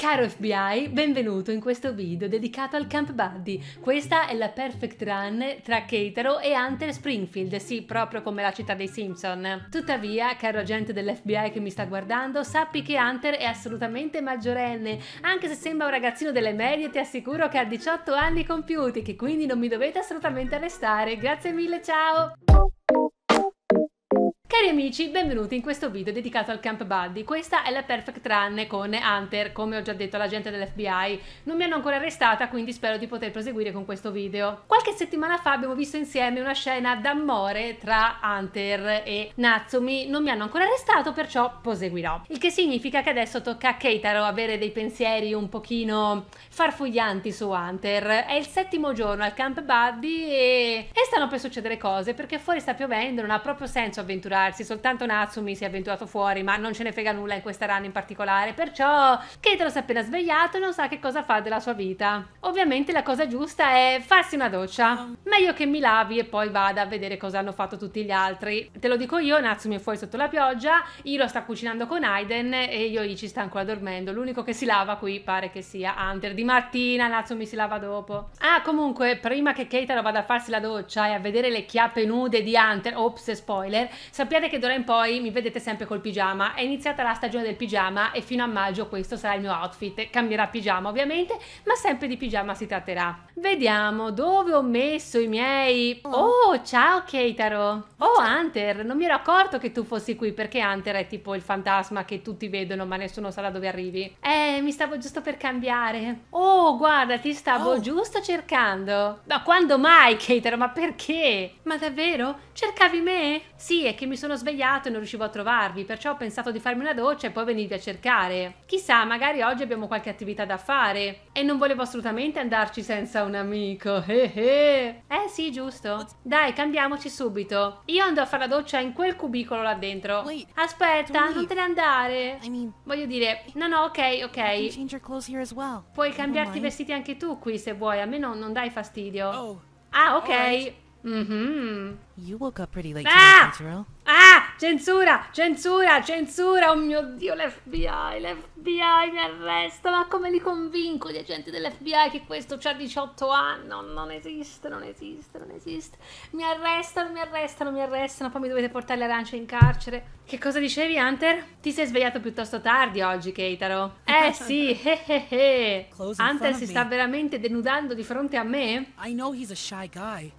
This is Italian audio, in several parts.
Caro FBI, benvenuto in questo video dedicato al Camp Buddy. Questa è la perfect run tra Keitaro e Hunter Springfield, sì, proprio come la città dei Simpson. Tuttavia, caro agente dell'FBI che mi sta guardando, sappi che Hunter è assolutamente maggiorenne, anche se sembra un ragazzino delle medie, ti assicuro che ha 18 anni compiuti, che quindi non mi dovete assolutamente arrestare. Grazie mille, ciao! Cari amici, benvenuti in questo video dedicato al Camp Buddy. Questa è la Perfect Run con Hunter, come ho già detto all'agente dell'FBI. Non mi hanno ancora arrestata, quindi spero di poter proseguire con questo video. Qualche settimana fa abbiamo visto insieme una scena d'amore tra Hunter e Natsumi. Non mi hanno ancora arrestato, perciò proseguirò. Il che significa che adesso tocca a Keitaro avere dei pensieri un pochino farfuglianti su Hunter. È il settimo giorno al Camp Buddy e, e stanno per succedere cose, perché fuori sta piovendo, non ha proprio senso avventurare avventurarsi, soltanto Natsumi si è avventurato fuori, ma non ce ne frega nulla in questa run in particolare, perciò Keitaro si è appena svegliato e non sa che cosa fa della sua vita. Ovviamente la cosa giusta è farsi una doccia. Meglio che mi lavi e poi vada a vedere cosa hanno fatto tutti gli altri. Te lo dico io, Natsumi è fuori sotto la pioggia, Iro sta cucinando con Aiden e Yoichi sta ancora dormendo. L'unico che si lava qui pare che sia Hunter. Di mattina Natsumi si lava dopo. Ah, comunque, prima che Keitaro vada a farsi la doccia e a vedere le chiappe nude di Hunter, ops, spoiler, sapete sappiate che d'ora in poi mi vedete sempre col pigiama, è iniziata la stagione del pigiama e fino a maggio questo sarà il mio outfit, cambierà pigiama ovviamente, ma sempre di pigiama si tratterà. Vediamo dove ho messo i miei... Oh, oh ciao Keitaro! Oh Hunter, non mi ero accorto che tu fossi qui perché Hunter è tipo il fantasma che tutti vedono ma nessuno sa da dove arrivi. Eh, mi stavo giusto per cambiare. Oh, guarda, ti stavo oh. giusto cercando. Ma quando mai Keitaro? Ma perché? Ma davvero? Cercavi me? Sì, è che mi sono svegliato e non riuscivo a trovarvi, perciò ho pensato di farmi una doccia e poi venirvi a cercare. Chissà, magari oggi abbiamo qualche attività da fare. E non volevo assolutamente andarci senza un amico. Eh, eh. eh sì, giusto. Dai, cambiamoci subito. Io andrò a fare la doccia in quel cubicolo là dentro. Aspetta, non te ne andare. Voglio dire, no, no, ok, ok. Puoi cambiarti i vestiti anche tu qui se vuoi, a me non, non dai fastidio. Oh. Ah, ok. Mm-hmm. You woke up pretty late ah! today, Ah! Censura! Censura! Censura! Oh mio Dio, l'FBI! L'FBI mi arresta! Ma come li convinco gli agenti dell'FBI che questo c'ha 18 anni? No, non esiste, non esiste, non esiste. Mi arrestano, mi arrestano, mi arrestano. Poi mi dovete portare le arance in carcere. Che cosa dicevi, Hunter? Ti sei svegliato piuttosto tardi oggi, Keitaro. Eh sì, eh, eh, eh. Hunter si sta veramente denudando di fronte a me? I know he's a shy guy.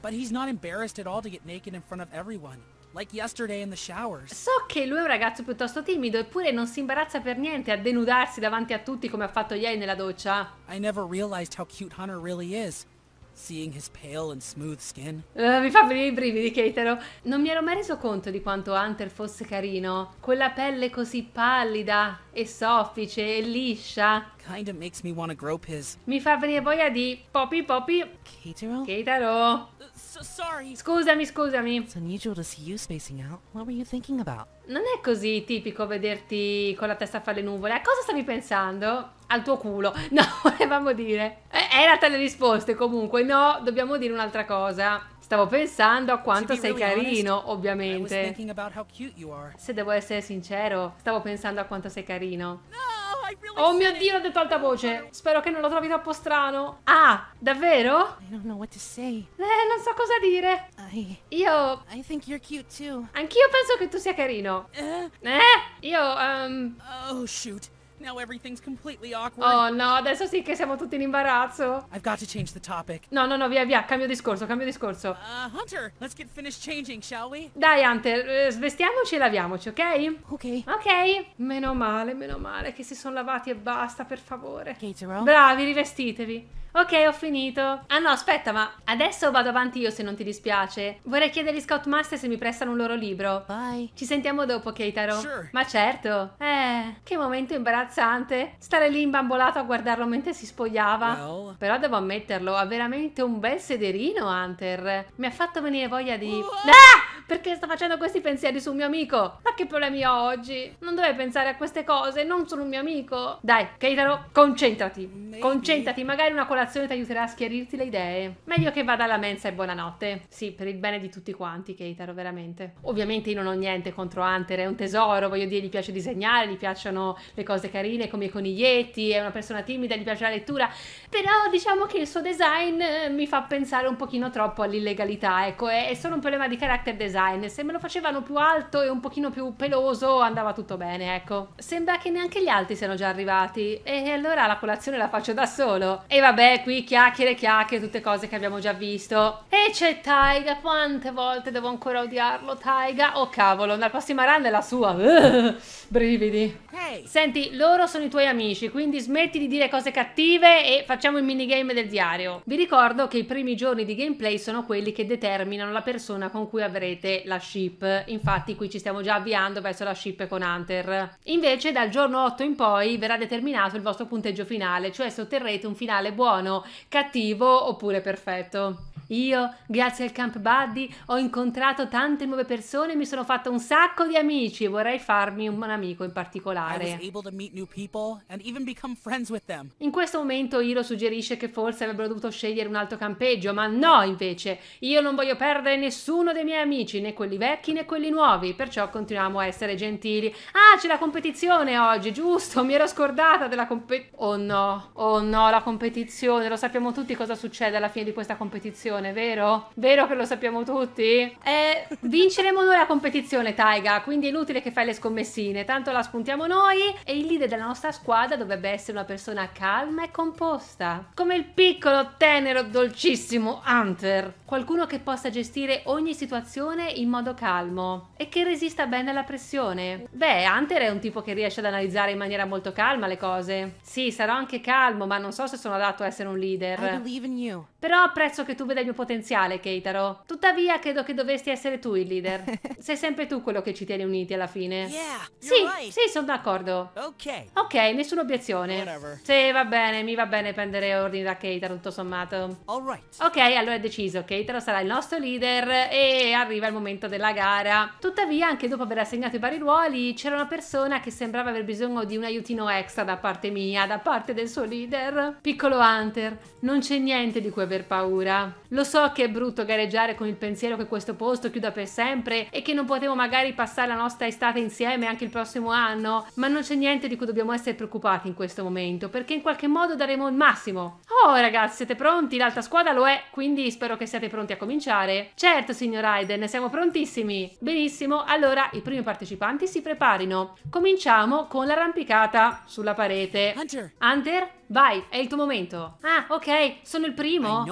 But he's not embarrassed at all to get naked in front of everyone. Like yesterday in the showers. So che lui è un ragazzo piuttosto timido, eppure non si imbarazza per niente a denudarsi davanti a tutti come ha fatto ieri nella doccia. I never realized how cute Hunter really is. Seeing his pale and smooth skin. Uh, mi fa venire i brividi, Keitaro. Non mi ero mai reso conto di quanto Hunter fosse carino. Quella pelle così pallida e soffice e liscia. Kinda makes me want grope his. Mi fa venire voglia di Poppy Poppy. Keitaro? Keitaro. Uh, so sorry. Scusami, scusami. It's unusual to see you spacing out. What were you thinking about? Non è così tipico vederti con la testa fra le nuvole. A cosa stavi pensando? Al tuo culo. No, volevamo dire. Eh, era tra le risposte comunque. No, dobbiamo dire un'altra cosa. Stavo pensando a quanto sei carino, ovviamente. Se devo essere sincero, stavo pensando a quanto sei carino. No! Oh mio dio, l'ho detto alta voce. Spero che non lo trovi troppo strano. Ah, davvero? Eh, non so cosa dire. Io... Anch'io penso che tu sia carino. Eh? eh? Io... Um... Oh, shoot. Now everything's completely awkward. Oh no, adesso sì che siamo tutti in imbarazzo. I've got to change the topic. No, no, no, via, via, cambio discorso, cambio discorso. Uh, Hunter, let's get finished changing, shall we? Dai, Hunter, eh, svestiamoci e laviamoci, ok? Ok. Ok. Meno male, meno male che si sono lavati e basta, per favore. Bravi, rivestitevi. Ok, ho finito. Ah no, aspetta, ma adesso vado avanti io se non ti dispiace. Vorrei chiedere agli Scoutmaster se mi prestano un loro libro. Bye. Ci sentiamo dopo, Keitaro. Sure. Ma certo. Eh, che momento imbarazzante. Stare lì imbambolato a guardarlo mentre si spogliava. Well. Però devo ammetterlo, ha veramente un bel sederino, Hunter. Mi ha fatto venire voglia di... What? Ah! Perché sta facendo questi pensieri su un mio amico? Ma che problemi ho oggi? Non dovevi pensare a queste cose, non sono un mio amico. Dai, Keitaro, concentrati. Maybe. Concentrati, magari una colazione colazione ti aiuterà a schiarirti le idee. Meglio che vada alla mensa e buonanotte. Sì, per il bene di tutti quanti, Keitaro, veramente. Ovviamente io non ho niente contro Hunter, è un tesoro, voglio dire, gli piace disegnare, gli piacciono le cose carine come i coniglietti, è una persona timida, gli piace la lettura, però diciamo che il suo design eh, mi fa pensare un pochino troppo all'illegalità, ecco, è, è solo un problema di character design, se me lo facevano più alto e un pochino più peloso andava tutto bene, ecco. Sembra che neanche gli altri siano già arrivati e allora la colazione la faccio da solo. E vabbè, eh, qui chiacchiere, chiacchiere, tutte cose che abbiamo già visto. E c'è Taiga, quante volte devo ancora odiarlo, Taiga? Oh cavolo, la prossima run è la sua. brividi. Senti, loro sono i tuoi amici, quindi smetti di dire cose cattive e facciamo il minigame del diario. Vi ricordo che i primi giorni di gameplay sono quelli che determinano la persona con cui avrete la ship. Infatti qui ci stiamo già avviando verso la ship con Hunter. Invece dal giorno 8 in poi verrà determinato il vostro punteggio finale, cioè se otterrete un finale buono buono, cattivo oppure perfetto. Io, grazie al Camp Buddy, ho incontrato tante nuove persone e mi sono fatto un sacco di amici e vorrei farmi un amico in particolare. In questo momento Hiro suggerisce che forse avrebbero dovuto scegliere un altro campeggio, ma no invece, io non voglio perdere nessuno dei miei amici, né quelli vecchi né quelli nuovi, perciò continuiamo a essere gentili. Ah, c'è la competizione oggi, giusto, mi ero scordata della competizione. Oh no, oh no, la competizione, lo sappiamo tutti cosa succede alla fine di questa competizione competizione, vero? Vero che lo sappiamo tutti? Eh, vinceremo noi la competizione, Taiga, quindi è inutile che fai le scommessine, tanto la spuntiamo noi e il leader della nostra squadra dovrebbe essere una persona calma e composta, come il piccolo, tenero, dolcissimo Hunter, qualcuno che possa gestire ogni situazione in modo calmo e che resista bene alla pressione. Beh, Hunter è un tipo che riesce ad analizzare in maniera molto calma le cose. Sì, sarò anche calmo, ma non so se sono adatto a essere un leader. I believe in you. Però apprezzo che tu veda il mio potenziale, Keitaro. Tuttavia, credo che dovresti essere tu il leader. Sei sempre tu quello che ci tiene uniti alla fine. Yeah, sì, right. sì, sono d'accordo. Okay. ok, nessuna obiezione. Whatever. Sì, va bene, mi va bene prendere ordini da Keitaro, tutto sommato. Right. Ok, allora è deciso. Keitaro sarà il nostro leader e arriva il momento della gara. Tuttavia, anche dopo aver assegnato i vari ruoli, c'era una persona che sembrava aver bisogno di un aiutino extra da parte mia, da parte del suo leader. Piccolo Hunter, non c'è niente di cui aver paura. Lo so che è brutto gareggiare con il pensiero che questo posto chiuda per sempre e che non potremo magari passare la nostra estate insieme anche il prossimo anno, ma non c'è niente di cui dobbiamo essere preoccupati in questo momento, perché in qualche modo daremo il massimo. Oh ragazzi, siete pronti? L'alta squadra lo è, quindi spero che siate pronti a cominciare. Certo, signor Aiden, siamo prontissimi. Benissimo, allora i primi partecipanti si preparino. Cominciamo con l'arrampicata sulla parete. Hunter, Hunter Vai, è il tuo momento. Ah, ok, sono il primo.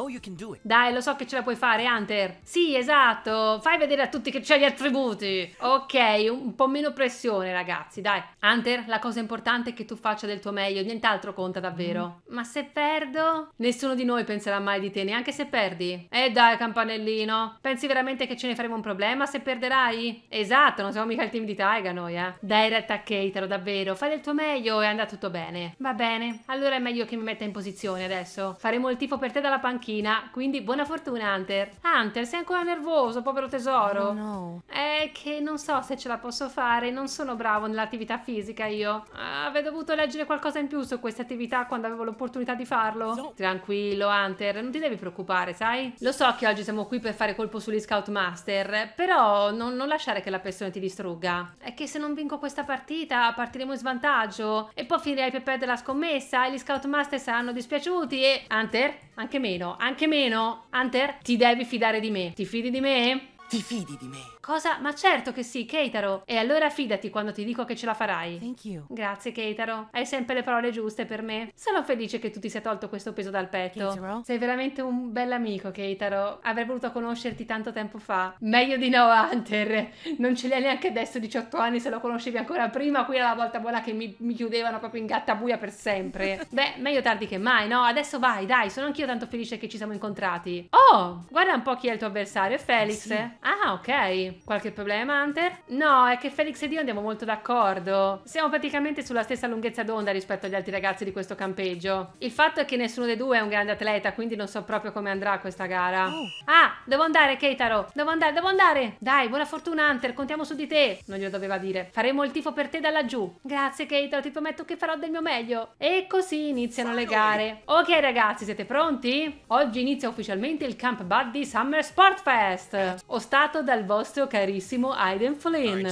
Dai, lo so che ce la puoi fare, Hunter. Sì, esatto. Fai vedere a tutti che c'è gli attributi. Ok, un po' meno pressione, ragazzi, dai. Hunter, la cosa importante è che tu faccia del tuo meglio, nient'altro conta davvero. Mm. Ma se perdo? Nessuno di noi penserà mai di te, neanche se perdi. Eh dai, campanellino. Pensi veramente che ce ne faremo un problema se perderai? Esatto, non siamo mica il team di Taiga noi, eh. Dai, retta Keitaro, davvero. Fai del tuo meglio e andrà tutto bene. Va bene, allora è meglio che mi metta in posizione adesso. Faremo il tifo per te dalla panchina, quindi buona fortuna Hunter. Hunter, sei ancora nervoso, povero tesoro? Oh, no. È eh, che non so se ce la posso fare, non sono bravo nell'attività fisica io. Ah, avrei dovuto leggere qualcosa in più su queste attività quando avevo l'opportunità di farlo. No. Tranquillo Hunter, non ti devi preoccupare, sai? Lo so che oggi siamo qui per fare colpo sugli Scoutmaster, però non, non lasciare che la pressione ti distrugga. È che se non vinco questa partita partiremo in svantaggio e poi finirei per perdere la scommessa e gli Scoutmaster Master saranno dispiaciuti e... Hunter? Anche meno, anche meno. Hunter, ti devi fidare di me. Ti fidi di me? Ti fidi di me. Cosa? Ma certo che sì, Keitaro. E allora fidati quando ti dico che ce la farai. Thank you. Grazie, Keitaro. Hai sempre le parole giuste per me. Sono felice che tu ti sia tolto questo peso dal petto. Keitaro. Sei veramente un bel amico, Keitaro. Avrei voluto conoscerti tanto tempo fa. Meglio di no, Hunter. Non ce li hai neanche adesso 18 anni, se lo conoscevi ancora prima, qui era la volta buona che mi, mi chiudevano proprio in gattabuia per sempre. Beh, meglio tardi che mai, no? Adesso vai, dai, sono anch'io tanto felice che ci siamo incontrati. Oh, guarda un po' chi è il tuo avversario, è Felix. Eh sì. Ah, ok qualche problema, Hunter? No, è che Felix ed io andiamo molto d'accordo. Siamo praticamente sulla stessa lunghezza d'onda rispetto agli altri ragazzi di questo campeggio. Il fatto è che nessuno dei due è un grande atleta, quindi non so proprio come andrà questa gara. Oh. Ah, devo andare, Keitaro! Devo andare, devo andare! Dai, buona fortuna, Hunter, contiamo su di te! Non glielo doveva dire. Faremo il tifo per te da laggiù. Grazie, Keitaro, ti prometto che farò del mio meglio. E così iniziano Salve. le gare. Ok, ragazzi, siete pronti? Oggi inizia ufficialmente il Camp Buddy Summer Sport Fest, ostato dal vostro carissimo Aiden Flynn.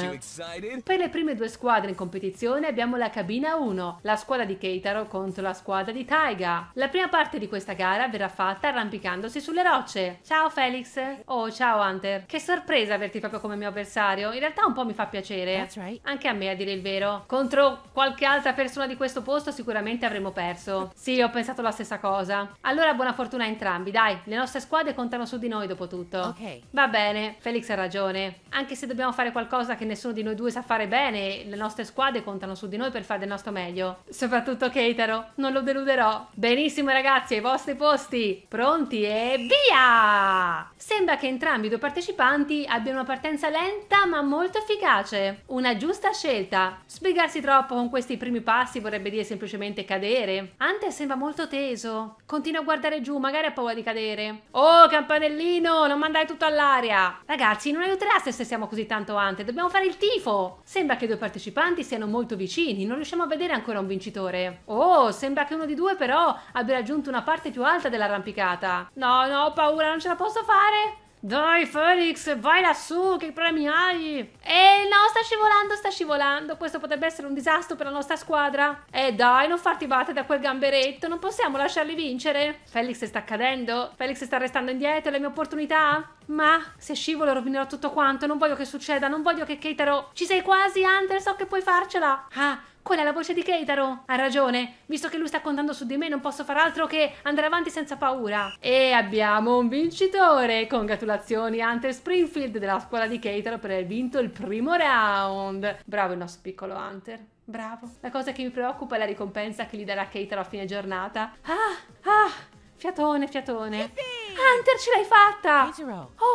Per le prime due squadre in competizione abbiamo la cabina 1, la squadra di Keitaro contro la squadra di Taiga. La prima parte di questa gara verrà fatta arrampicandosi sulle rocce. Ciao Felix! Oh, ciao Hunter! Che sorpresa averti proprio come mio avversario, in realtà un po' mi fa piacere. Anche a me a dire il vero. Contro qualche altra persona di questo posto sicuramente avremmo perso. Sì, ho pensato la stessa cosa. Allora buona fortuna a entrambi, dai, le nostre squadre contano su di noi dopo tutto. Ok. Va bene, Felix ha ragione anche se dobbiamo fare qualcosa che nessuno di noi due sa fare bene, le nostre squadre contano su di noi per fare del nostro meglio. Soprattutto Keitaro, non lo deluderò. Benissimo ragazzi, ai vostri posti, pronti e via! Sembra che entrambi i due partecipanti abbiano una partenza lenta ma molto efficace. Una giusta scelta. Sbrigarsi troppo con questi primi passi vorrebbe dire semplicemente cadere. Ante sembra molto teso. Continua a guardare giù, magari ha paura di cadere. Oh, campanellino, non mandare tutto all'aria! Ragazzi, non aiuterà classe se siamo così tanto ante, dobbiamo fare il tifo! Sembra che i due partecipanti siano molto vicini, non riusciamo a vedere ancora un vincitore. Oh, sembra che uno di due però abbia raggiunto una parte più alta dell'arrampicata. No, no, ho paura, non ce la posso fare! Dai Felix, vai lassù, che problemi hai? Eh no, sta scivolando, sta scivolando, questo potrebbe essere un disastro per la nostra squadra. Eh dai, non farti battere da quel gamberetto, non possiamo lasciarli vincere. Felix sta cadendo, Felix sta restando indietro, le mie opportunità? ma se scivolo rovinerò tutto quanto, non voglio che succeda, non voglio che Keitaro... Ci sei quasi, Hunter, so che puoi farcela! Ah, quella è la voce di Keitaro! Ha ragione, visto che lui sta contando su di me non posso far altro che andare avanti senza paura. E abbiamo un vincitore! Congratulazioni Hunter Springfield della scuola di Keitaro per aver vinto il primo round! Bravo il nostro piccolo Hunter. Bravo. La cosa che mi preoccupa è la ricompensa che gli darà Keitaro a fine giornata. Ah, ah, fiatone, fiatone. Yippee! Hunter ce l'hai fatta!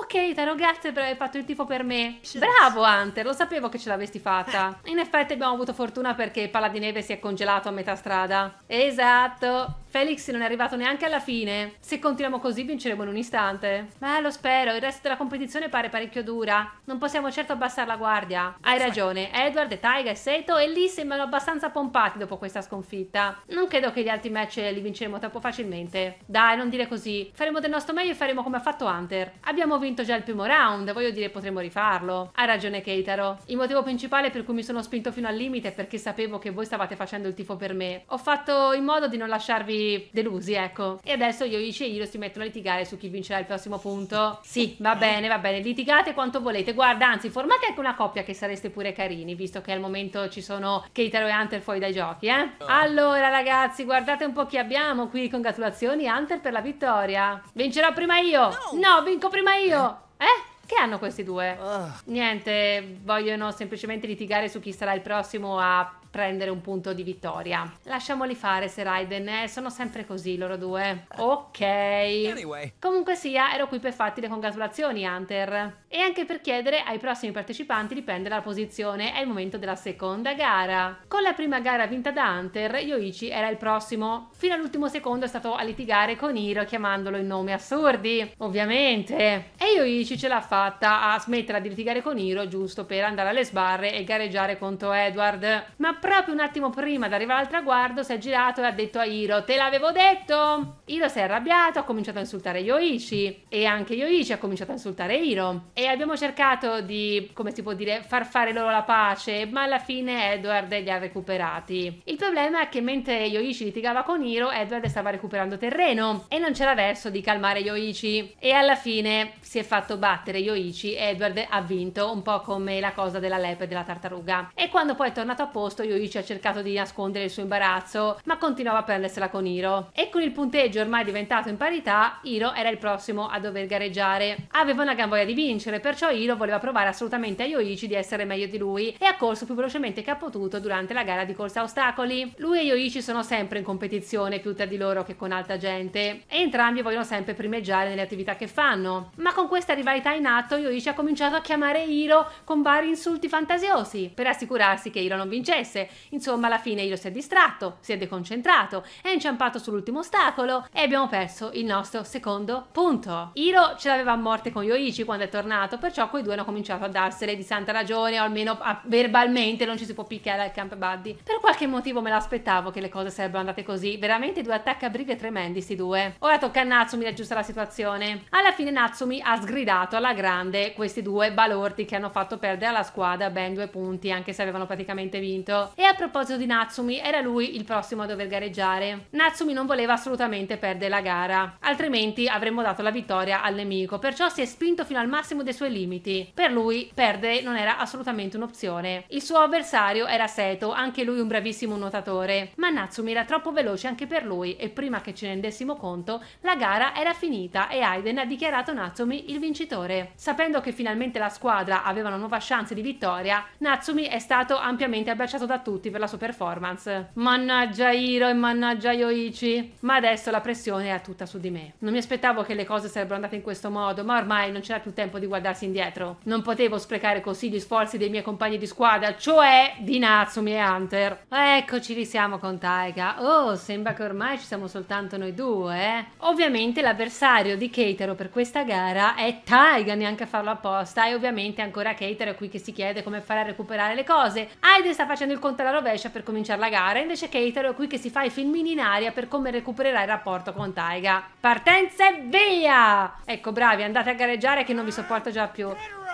Ok, Taro, grazie per aver fatto il tifo per me. Bravo Hunter, lo sapevo che ce l'avesti fatta. Ah. In effetti abbiamo avuto fortuna perché Palla di Neve si è congelato a metà strada. Esatto. Felix non è arrivato neanche alla fine. Se continuiamo così vinceremo in un istante. Beh, lo spero, il resto della competizione pare parecchio dura. Non possiamo certo abbassare la guardia. Hai ragione, Edward, Taiga e Seto e lì sembrano abbastanza pompati dopo questa sconfitta. Non credo che gli altri match li vinceremo troppo facilmente. Dai, non dire così. Faremo del nostro meglio e faremo come ha fatto Hunter. Abbiamo vinto già il primo round, voglio dire potremo rifarlo. Hai ragione Keitaro. Il motivo principale per cui mi sono spinto fino al limite è perché sapevo che voi stavate facendo il tifo per me. Ho fatto in modo di non lasciarvi delusi, ecco. E adesso io e io si mettono a litigare su chi vincerà il prossimo punto. Sì, va bene, va bene, litigate quanto volete. Guarda, anzi, formate anche una coppia che sareste pure carini, visto che al momento ci sono Keitaro e Hunter fuori dai giochi, eh? Ah. Allora, ragazzi, guardate un po' chi abbiamo qui. Congratulazioni, Hunter, per la vittoria. Vincerò prima io. No, no vinco prima io. Eh? eh? Che hanno questi due? Ah. Niente, vogliono semplicemente litigare su chi sarà il prossimo a prendere un punto di vittoria. Lasciamoli fare se Raiden, eh, sono sempre così loro due. Ok. Anyway. Comunque sia, ero qui per farti le congratulazioni, Hunter. E anche per chiedere ai prossimi partecipanti di prendere la posizione, è il momento della seconda gara. Con la prima gara vinta da Hunter, Yoichi era il prossimo. Fino all'ultimo secondo è stato a litigare con Hiro chiamandolo in nomi assurdi, ovviamente. E Yoichi ce l'ha fatta a smettere di litigare con Hiro giusto per andare alle sbarre e gareggiare contro Edward. Ma proprio un attimo prima di arrivare al traguardo si è girato e ha detto a Hiro te l'avevo detto Hiro si è arrabbiato ha cominciato a insultare Yoichi e anche Yoichi ha cominciato a insultare Hiro e abbiamo cercato di come si può dire far fare loro la pace ma alla fine Edward li ha recuperati il problema è che mentre Yoichi litigava con Hiro Edward stava recuperando terreno e non c'era verso di calmare Yoichi e alla fine si è fatto battere Yoichi Edward ha vinto un po' come la cosa della lepe della tartaruga e quando poi è tornato a posto Yoichi ha cercato di nascondere il suo imbarazzo, ma continuava a prendersela con Hiro. E con il punteggio ormai diventato in parità, Hiro era il prossimo a dover gareggiare. Aveva una gran voglia di vincere, perciò Hiro voleva provare assolutamente a Yoichi di essere meglio di lui e ha corso più velocemente che ha potuto durante la gara di corsa a ostacoli. Lui e Yoichi sono sempre in competizione più tra di loro che con altra gente e entrambi vogliono sempre primeggiare nelle attività che fanno. Ma con questa rivalità in atto, Yoichi ha cominciato a chiamare Hiro con vari insulti fantasiosi per assicurarsi che Hiro non vincesse diverse. Insomma, alla fine Ilo si è distratto, si è deconcentrato, è inciampato sull'ultimo ostacolo e abbiamo perso il nostro secondo punto. Iro ce l'aveva a morte con Yoichi quando è tornato, perciò quei due hanno cominciato a darsele di santa ragione, o almeno verbalmente non ci si può picchiare al camp buddy. Per qualche motivo me l'aspettavo che le cose sarebbero andate così, veramente due attacchi a brighe tremendi sti due. Ora tocca a Natsumi aggiustare la situazione. Alla fine Natsumi ha sgridato alla grande questi due balorti che hanno fatto perdere alla squadra ben due punti, anche se avevano praticamente vinto. E a proposito di Natsumi, era lui il prossimo a dover gareggiare. Natsumi non voleva assolutamente perdere la gara, altrimenti avremmo dato la vittoria al nemico, perciò si è spinto fino al massimo dei suoi limiti. Per lui perdere non era assolutamente un'opzione. Il suo avversario era Seto, anche lui un bravissimo nuotatore, ma Natsumi era troppo veloce anche per lui e prima che ce ne rendessimo conto, la gara era finita e Aiden ha dichiarato Natsumi il vincitore. Sapendo che finalmente la squadra aveva una nuova chance di vittoria, Natsumi è stato ampiamente abbracciato da tutti per la sua performance. Mannaggia Hiro e mannaggia Yoichi, ma adesso la pressione è tutta su di me. Non mi aspettavo che le cose sarebbero andate in questo modo, ma ormai non c'era più tempo di guardarsi indietro. Non potevo sprecare così gli sforzi dei miei compagni di squadra, cioè di Natsumi e Hunter. Eccoci, li siamo con Taiga. Oh, sembra che ormai ci siamo soltanto noi due, eh? Ovviamente l'avversario di Keitaro per questa gara è Taiga, neanche a farlo apposta, e ovviamente ancora Keitaro è qui che si chiede come fare a recuperare le cose. Aide sta facendo il conta la rovescia per cominciare la gara, invece Keitaro è qui che si fa i filmini in aria per come recupererà il rapporto con Taiga. Partenza e via! Ecco bravi, andate a gareggiare che non vi sopporto già più.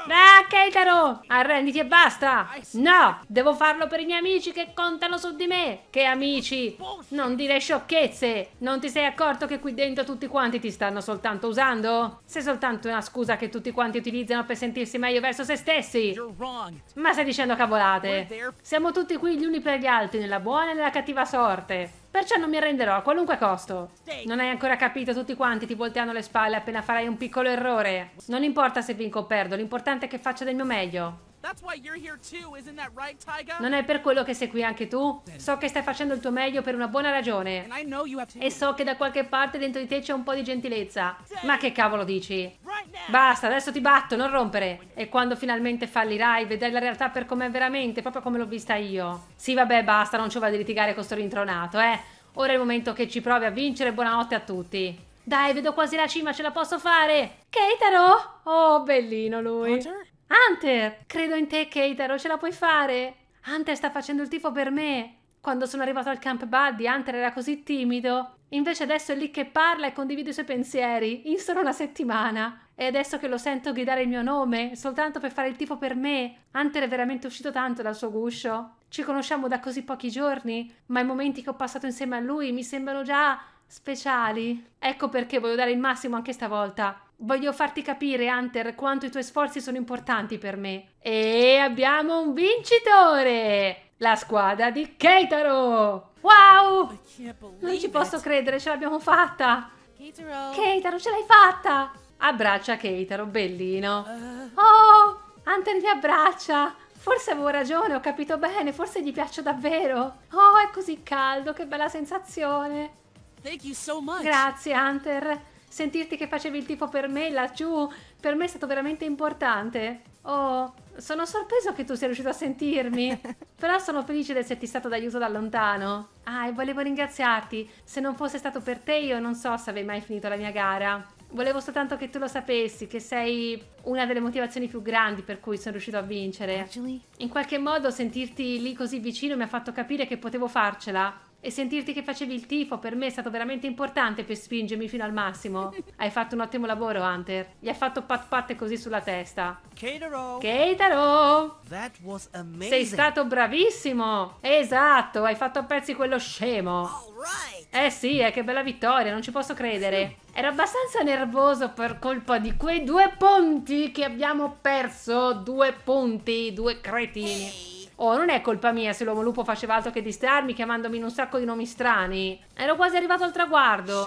Ah, Keitaro! Arrenditi e basta! No! Devo farlo per i miei amici che contano su di me! Che amici! Non dire sciocchezze! Non ti sei accorto che qui dentro tutti quanti ti stanno soltanto usando? Sei soltanto una scusa che tutti quanti utilizzano per sentirsi meglio verso se stessi! Ma stai dicendo cavolate! Siamo tutti qui gli uni per gli altri, nella buona e nella cattiva sorte! Perciò non mi arrenderò a qualunque costo. Non hai ancora capito, tutti quanti ti volteano le spalle appena farai un piccolo errore. Non importa se vinco o perdo, l'importante è che faccia del mio meglio. Non è per quello che sei qui anche tu? So che stai facendo il tuo meglio per una buona ragione. E so che da qualche parte dentro di te c'è un po' di gentilezza. Ma che cavolo dici? Basta, adesso ti batto, non rompere. E quando finalmente fallirai, vedrai la realtà per com'è veramente, proprio come l'ho vista io. Sì, vabbè, basta, non ci vado a litigare con sto rintronato, eh. Ora è il momento che ci provi a vincere, buonanotte a tutti. Dai, vedo quasi la cima, ce la posso fare! Keitaro! Oh, bellino lui! Hunter? Hunter, credo in te, Keitaro, ce la puoi fare. Hunter sta facendo il tifo per me. Quando sono arrivato al Camp Buddy, Hunter era così timido. Invece adesso è lì che parla e condivide i suoi pensieri, in solo una settimana. E adesso che lo sento gridare il mio nome, soltanto per fare il tifo per me, Hunter è veramente uscito tanto dal suo guscio. Ci conosciamo da così pochi giorni, ma i momenti che ho passato insieme a lui mi sembrano già speciali. Ecco perché voglio dare il massimo anche stavolta. Voglio farti capire, Hunter, quanto i tuoi sforzi sono importanti per me. E abbiamo un vincitore! La squadra di Keitaro! Wow! Non ci posso credere, ce l'abbiamo fatta! Keitaro. ce l'hai fatta! Abbraccia Keitaro, bellino. Oh, Hunter mi abbraccia! Forse avevo ragione, ho capito bene, forse gli piaccio davvero. Oh, è così caldo, che bella sensazione. Grazie, Hunter sentirti che facevi il tifo per me laggiù, per me è stato veramente importante. Oh, sono sorpreso che tu sia riuscito a sentirmi, però sono felice di esserti stato d'aiuto da lontano. Ah, e volevo ringraziarti, se non fosse stato per te io non so se avrei mai finito la mia gara. Volevo soltanto che tu lo sapessi, che sei una delle motivazioni più grandi per cui sono riuscito a vincere. In qualche modo sentirti lì così vicino mi ha fatto capire che potevo farcela e sentirti che facevi il tifo per me è stato veramente importante per spingermi fino al massimo. Hai fatto un ottimo lavoro, Hunter. Gli hai fatto pat pat così sulla testa. Keitaro! Keitaro! Sei stato bravissimo! Esatto, hai fatto a pezzi quello scemo. Eh sì, eh, che bella vittoria, non ci posso credere. Ero abbastanza nervoso per colpa di quei due punti che abbiamo perso. Due punti, due cretini. Oh, non è colpa mia se l'uomo lupo faceva altro che distrarmi chiamandomi in un sacco di nomi strani. Ero quasi arrivato al traguardo.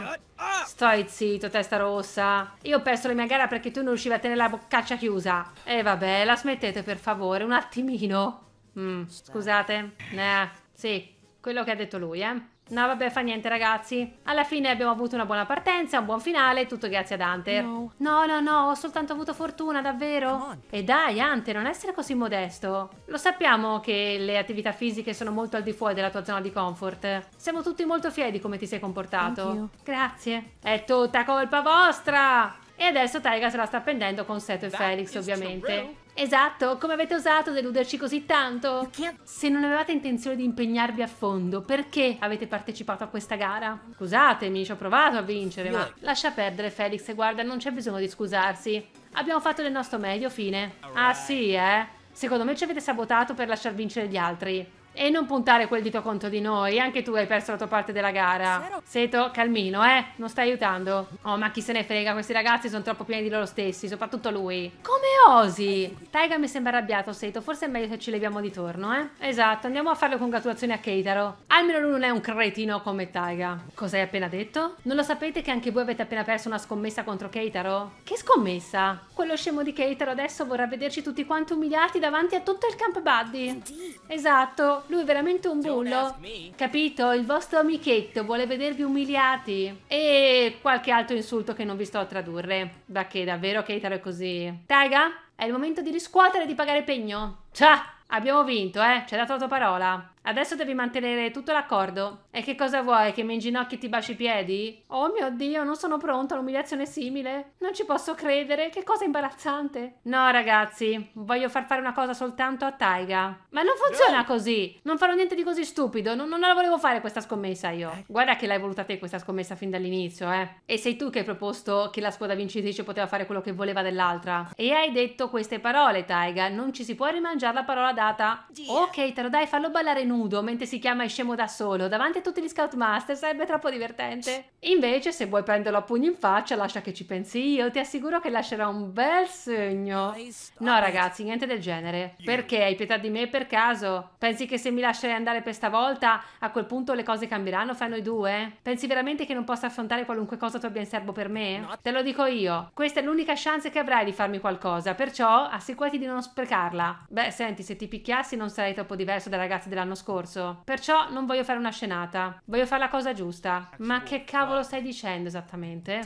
Stai zitto, testa rossa. Io ho perso la mia gara perché tu non riuscivi a tenere la boccaccia chiusa. E eh, vabbè, la smettete per favore, un attimino. Mm, scusate. Eh, sì, quello che ha detto lui, eh. No, vabbè, fa niente, ragazzi. Alla fine abbiamo avuto una buona partenza, un buon finale, tutto grazie ad Hunter. No, no, no, no ho soltanto avuto fortuna, davvero. E dai, Hunter, non essere così modesto. Lo sappiamo che le attività fisiche sono molto al di fuori della tua zona di comfort. Siamo tutti molto fieri di come ti sei comportato. Grazie. È tutta colpa vostra! E adesso Taiga se la sta prendendo con Seto e Felix, ovviamente. Esatto, come avete osato deluderci così tanto? Se non avevate intenzione di impegnarvi a fondo, perché avete partecipato a questa gara? Scusatemi, ci ho provato a vincere, ma lascia perdere Felix, guarda, non c'è bisogno di scusarsi. Abbiamo fatto del nostro meglio, fine. Ah sì, eh? Secondo me ci avete sabotato per lasciar vincere gli altri. E non puntare quel dito contro di noi, anche tu hai perso la tua parte della gara. Seto, calmino, eh, non stai aiutando. Oh, ma chi se ne frega, questi ragazzi sono troppo pieni di loro stessi, soprattutto lui. Come osi? Eh Taiga mi sembra arrabbiato, Seto, forse è meglio se ci leviamo di torno, eh? Esatto, andiamo a fare le congratulazioni a Keitaro. Almeno lui non è un cretino come Taiga. Cos'hai appena detto? Non lo sapete che anche voi avete appena perso una scommessa contro Keitaro? Che scommessa? Quello scemo di Keitaro adesso vorrà vederci tutti quanti umiliati davanti a tutto il camp buddy. Esatto, lui è veramente un bullo. Capito? Il vostro amichetto vuole vedervi umiliati. E qualche altro insulto che non vi sto a tradurre. Da che davvero Keitaro è così. Taiga, è il momento di riscuotere e di pagare pegno. Ciao! Abbiamo vinto, eh? Ci hai dato la tua parola. Adesso devi mantenere tutto l'accordo. E che cosa vuoi? Che mi inginocchi e ti baci i piedi? Oh mio Dio, non sono pronta a un'umiliazione simile. Non ci posso credere, che cosa imbarazzante. No, ragazzi, voglio far fare una cosa soltanto a Taiga. Ma non funziona così. Non farò niente di così stupido. Non, non, la volevo fare questa scommessa io. Eh. Guarda che l'hai voluta te questa scommessa fin dall'inizio, eh. E sei tu che hai proposto che la squadra vincitrice poteva fare quello che voleva dell'altra. E hai detto queste parole, Taiga. Non ci si può rimangiare la parola data. Yeah. Ok, te lo dai, fallo ballare in nudo mentre si chiama scemo da solo davanti a tutti gli scoutmaster sarebbe troppo divertente. Invece, se vuoi prenderlo a pugni in faccia, lascia che ci pensi io, ti assicuro che lascerà un bel segno. No, ragazzi, niente del genere. Perché hai pietà di me per caso? Pensi che se mi lascerai andare per stavolta, a quel punto le cose cambieranno fra noi due? Pensi veramente che non possa affrontare qualunque cosa tu abbia in serbo per me? Te lo dico io. Questa è l'unica chance che avrai di farmi qualcosa, perciò assicurati di non sprecarla. Beh, senti, se ti picchiassi non sarei troppo diverso dai ragazzi dell'anno scorso. Perciò non voglio fare una scenata. Voglio fare la cosa giusta. Ma che cavolo stai dicendo esattamente?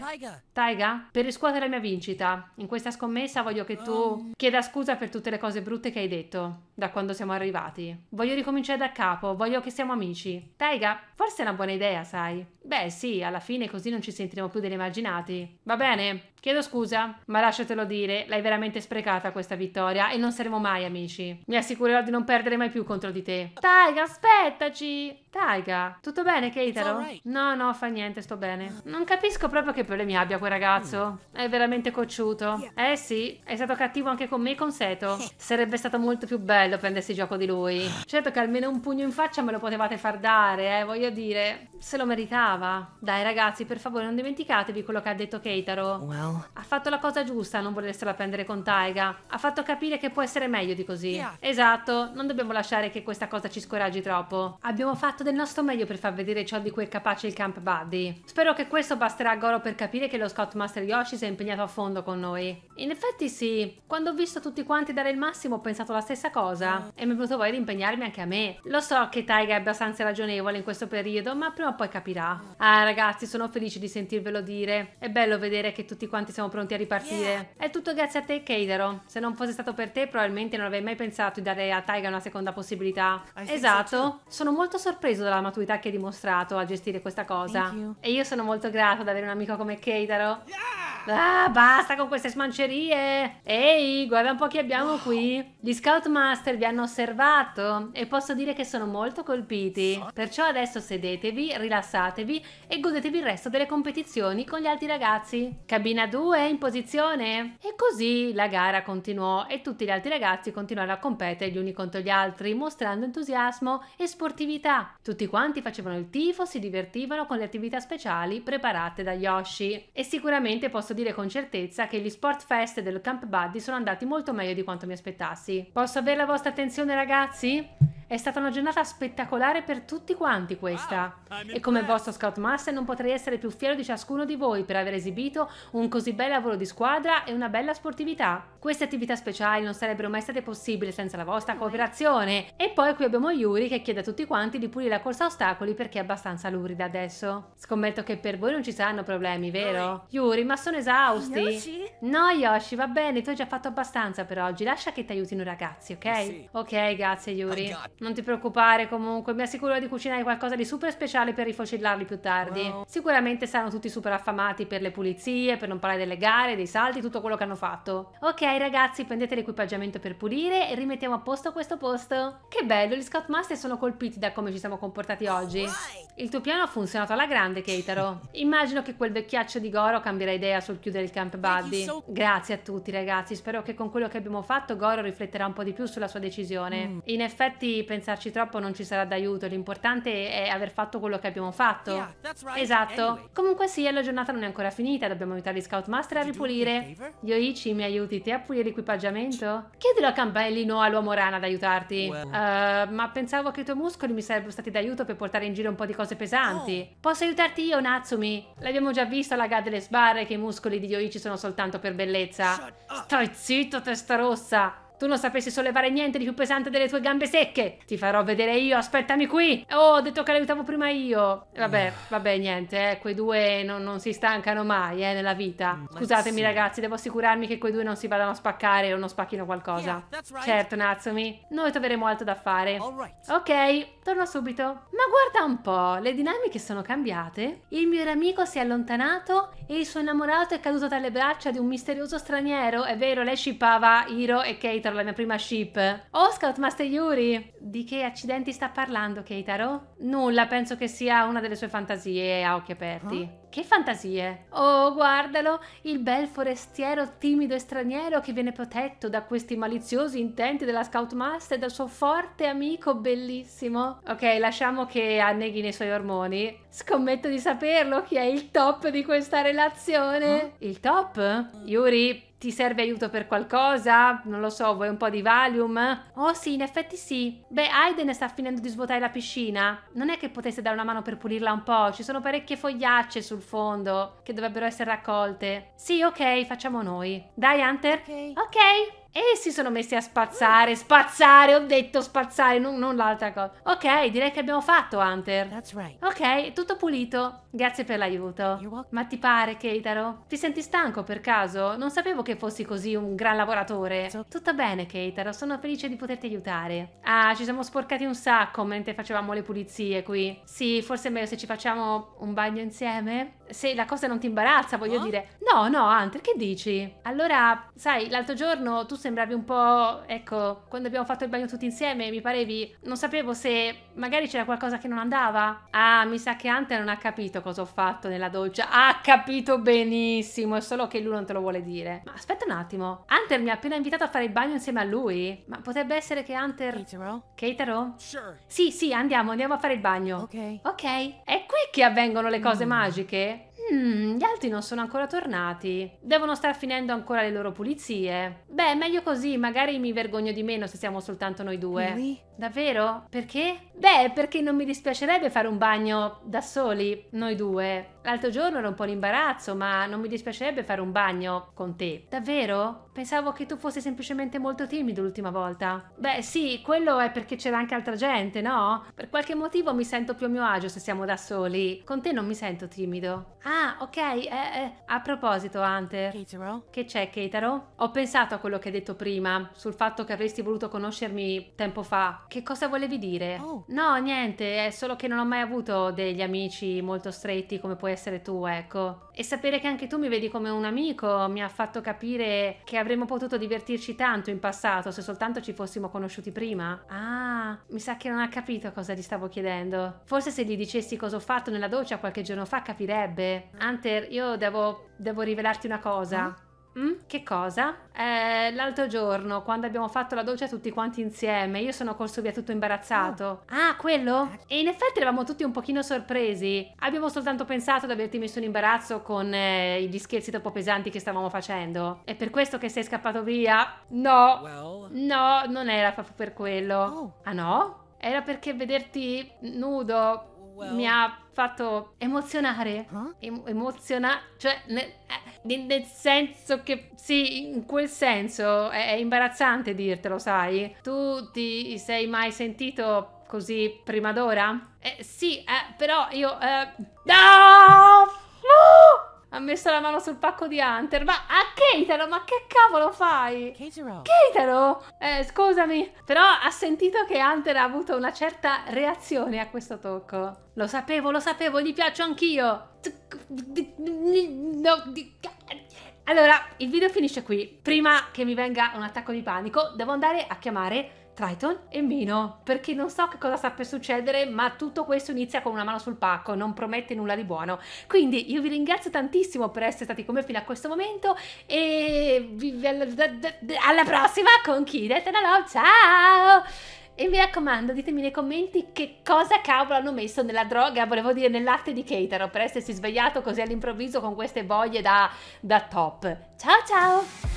Taiga, per riscuotere la mia vincita, in questa scommessa voglio che tu um. chieda scusa per tutte le cose brutte che hai detto da quando siamo arrivati. Voglio ricominciare da capo, voglio che siamo amici. Taiga, forse è una buona idea, sai? Beh, sì, alla fine così non ci sentiremo più degli immaginati. Va bene? Chiedo scusa, ma lasciatelo dire, l'hai veramente sprecata questa vittoria e non saremo mai amici. Mi assicurerò di non perdere mai più contro di te. Taiga, aspettaci! Taiga, tutto bene, Keitaro? No, no, fa niente, sto bene. Non capisco proprio che problemi abbia quel ragazzo. Mm. È veramente cocciuto. Eh sì, è stato cattivo anche con me e con Seto. Sarebbe stato molto più bello prendersi gioco di lui. Certo che almeno un pugno in faccia me lo potevate far dare, eh, voglio dire. Se lo meritava. Dai ragazzi, per favore, non dimenticatevi quello che ha detto Keitaro. Well, ha fatto la cosa giusta a non volersela prendere con Taiga. Ha fatto capire che può essere meglio di così. Yeah. Esatto, non dobbiamo lasciare che questa cosa ci scoraggi troppo. Abbiamo fatto del nostro meglio per far vedere ciò di cui è capace il Camp Buddy. Spero che questo basterà a Goro per capire che lo Scott Master Yoshi si è impegnato a fondo con noi. In effetti sì, quando ho visto tutti quanti dare il massimo ho pensato la stessa cosa mm. e mi è venuto voglia di impegnarmi anche a me. Lo so che Taiga è abbastanza ragionevole in questo periodo, ma prima o poi capirà. Mm. Ah ragazzi, sono felice di sentirvelo dire. È bello vedere che tutti quanti quanti siamo pronti a ripartire. Yeah. È tutto grazie a te, Keidero. Se non fosse stato per te, probabilmente non avrei mai pensato di dare a Taiga una seconda possibilità. esatto. sono molto sorpreso dalla maturità che hai dimostrato a gestire questa cosa. E io sono molto grato ad avere un amico come Keidero. Yeah. Ah, basta con queste smancerie. Ehi, guarda un po' chi abbiamo qui. Gli Scoutmaster vi hanno osservato e posso dire che sono molto colpiti. Perciò adesso sedetevi, rilassatevi e godetevi il resto delle competizioni con gli altri ragazzi. Cabina due in posizione. E così la gara continuò e tutti gli altri ragazzi continuarono a competere gli uni contro gli altri, mostrando entusiasmo e sportività. Tutti quanti facevano il tifo, si divertivano con le attività speciali preparate da Yoshi. E sicuramente posso dire con certezza che gli sport fest del Camp Buddy sono andati molto meglio di quanto mi aspettassi. Posso avere la vostra attenzione ragazzi? È stata una giornata spettacolare per tutti quanti questa. E come vostro scoutmaster non potrei essere più fiero di ciascuno di voi per aver esibito un così bel lavoro di squadra e una bella sportività. Queste attività speciali non sarebbero mai state possibili senza la vostra cooperazione. E poi qui abbiamo Yuri che chiede a tutti quanti di pulire la corsa a ostacoli perché è abbastanza lurida adesso. Scommetto che per voi non ci saranno problemi, vero? Yuri, ma sono esausti. Yoshi? No, Yoshi, va bene, tu hai già fatto abbastanza per oggi. Lascia che ti aiutino i ragazzi, ok? Eh ok, grazie Yuri. Non ti preoccupare comunque, mi assicuro di cucinare qualcosa di super speciale per rifocillarli più tardi. Wow. Sicuramente saranno tutti super affamati per le pulizie, per non parlare delle gare, dei salti, tutto quello che hanno fatto. Ok ragazzi, prendete l'equipaggiamento per pulire e rimettiamo a posto questo posto. Che bello, gli Scoutmaster sono colpiti da come ci siamo comportati oggi. Il tuo piano ha funzionato alla grande, Keitaro. Immagino che quel vecchiaccio di Goro cambierà idea sul chiudere il Camp Buddy. Grazie a tutti ragazzi, spero che con quello che abbiamo fatto Goro rifletterà un po' di più sulla sua decisione. Mm. In effetti pensarci troppo non ci sarà d'aiuto, l'importante è aver fatto quello che abbiamo fatto. Yeah, right. Esatto. Anyway. Comunque sì, la giornata non è ancora finita, dobbiamo aiutare gli Scoutmaster a ripulire. Yoichi, mi aiuti te a pulire l'equipaggiamento? Chiedilo a Campellino o all'uomo rana ad aiutarti. Well. Uh, ma pensavo che i tuoi muscoli mi sarebbero stati d'aiuto per portare in giro un po' di cose pesanti. Oh. Posso aiutarti io, Natsumi? L'abbiamo già visto alla Gade delle Sbarre che i muscoli di Yoichi sono soltanto per bellezza. Stai zitto, testa rossa! Tu non sapessi sollevare niente di più pesante delle tue gambe secche. Ti farò vedere io, aspettami qui. Oh, ho detto che l'aiutavo prima io. Vabbè, vabbè, niente, eh, quei due non, non si stancano mai, eh, nella vita. Mm, Scusatemi sì. ragazzi, devo assicurarmi che quei due non si vadano a spaccare o non spacchino qualcosa. Yeah, right. Certo, Natsumi, noi troveremo altro da fare. Ok, torno subito. Ma guarda un po', le dinamiche sono cambiate. Il mio amico si è allontanato e il suo innamorato è caduto dalle braccia di un misterioso straniero. È vero, lei scippava Hiro e Kate Keitaro, la mia prima ship. Oh, Scout Master Yuri! Di che accidenti sta parlando Keitaro? Nulla, penso che sia una delle sue fantasie a occhi aperti. Huh? Che fantasie! Oh, guardalo, il bel forestiero timido e straniero che viene protetto da questi maliziosi intenti della Scoutmaster e dal suo forte amico bellissimo. Ok, lasciamo che anneghi nei suoi ormoni. Scommetto di saperlo chi è il top di questa relazione. Il top? Yuri, ti serve aiuto per qualcosa? Non lo so, vuoi un po' di Valium? Oh sì, in effetti sì. Beh, Aiden sta finendo di svuotare la piscina. Non è che potesse dare una mano per pulirla un po'? Ci sono parecchie fogliacce sul fondo che dovrebbero essere raccolte. Sì, ok, facciamo noi. Dai, Hunter. Ok. Ok. E si sono messi a spazzare, spazzare, ho detto spazzare, non, non l'altra cosa. Ok, direi che abbiamo fatto, Hunter. Right. Ok, tutto pulito. Grazie per l'aiuto. Ma ti pare, Keitaro? Ti senti stanco per caso? Non sapevo che fossi così un gran lavoratore. So tutto bene, Keitaro, sono felice di poterti aiutare. Ah, ci siamo sporcati un sacco mentre facevamo le pulizie qui. Sì, forse è meglio se ci facciamo un bagno insieme? Se la cosa non ti imbarazza, voglio oh? dire. No, no, Hunter, che dici? Allora, sai, l'altro giorno tu sembravi un po', ecco, quando abbiamo fatto il bagno tutti insieme mi parevi, non sapevo se magari c'era qualcosa che non andava. Ah, mi sa che Hunter non ha capito cosa ho fatto nella doccia. Ha capito benissimo, è solo che lui non te lo vuole dire. Ma aspetta un attimo, Hunter mi ha appena invitato a fare il bagno insieme a lui? Ma potrebbe essere che Hunter... Keitaro? Sure. Sì, sì, andiamo, andiamo a fare il bagno. Ok. Ok, è qui che avvengono le cose mm. magiche? Mmm, gli altri non sono ancora tornati. Devono star finendo ancora le loro pulizie. Beh, meglio così, magari mi vergogno di meno se siamo soltanto noi due. Noi? Davvero? Perché? Beh, perché non mi dispiacerebbe fare un bagno da soli, noi due. L'altro giorno era un po' in imbarazzo, ma non mi dispiacerebbe fare un bagno con te. Davvero? Pensavo che tu fossi semplicemente molto timido l'ultima volta. Beh, sì, quello è perché c'era anche altra gente, no? Per qualche motivo mi sento più a mio agio se siamo da soli. Con te non mi sento timido. Ah, ok. Eh, eh. A proposito, Hunter. Keitaro? Che c'è, Keitaro? Ho pensato a quello che hai detto prima, sul fatto che avresti voluto conoscermi tempo fa. Che cosa volevi dire? Oh. No, niente, è solo che non ho mai avuto degli amici molto stretti come puoi essere tu, ecco. E sapere che anche tu mi vedi come un amico mi ha fatto capire che avremmo potuto divertirci tanto in passato se soltanto ci fossimo conosciuti prima. Ah, mi sa che non ha capito cosa gli stavo chiedendo. Forse se gli dicessi cosa ho fatto nella doccia qualche giorno fa capirebbe. Hunter, io devo, devo rivelarti una cosa. Ah? Mm? Che cosa? Eh, l'altro giorno, quando abbiamo fatto la doccia tutti quanti insieme, io sono corso via tutto imbarazzato. Oh. Ah, quello? E in effetti eravamo tutti un pochino sorpresi. Abbiamo soltanto pensato di averti messo in imbarazzo con eh, gli scherzi troppo pesanti che stavamo facendo. È per questo che sei scappato via? No. No, non era proprio per quello. Oh. Ah no? Era perché vederti nudo mi ha fatto emozionare. Huh? Eh? Em- emozionare, cioè ne- eh, nel, senso che sì, in quel senso è, è imbarazzante dirtelo, sai? Tu ti sei mai sentito così prima d'ora? Eh, sì, eh, però io... Eh... No! no! Ha messo la mano sul pacco di Hunter. Ma a ah, Keitaro, ma che cavolo fai? Keitaro. Eh, scusami. Però ha sentito che Hunter ha avuto una certa reazione a questo tocco. Lo sapevo, lo sapevo, gli piaccio anch'io. No, di... Allora, il video finisce qui. Prima che mi venga un attacco di panico, devo andare a chiamare Triton e Mino, perché non so che cosa sta per succedere, ma tutto questo inizia con una mano sul pacco, non promette nulla di buono. Quindi io vi ringrazio tantissimo per essere stati con me fino a questo momento e vi, vi alla, prossima con chi? Detenalo, ciao! E mi raccomando, ditemi nei commenti che cosa cavolo hanno messo nella droga, volevo dire nel latte di Keitaro, per essersi svegliato così all'improvviso con queste voglie da, da top. Ciao ciao!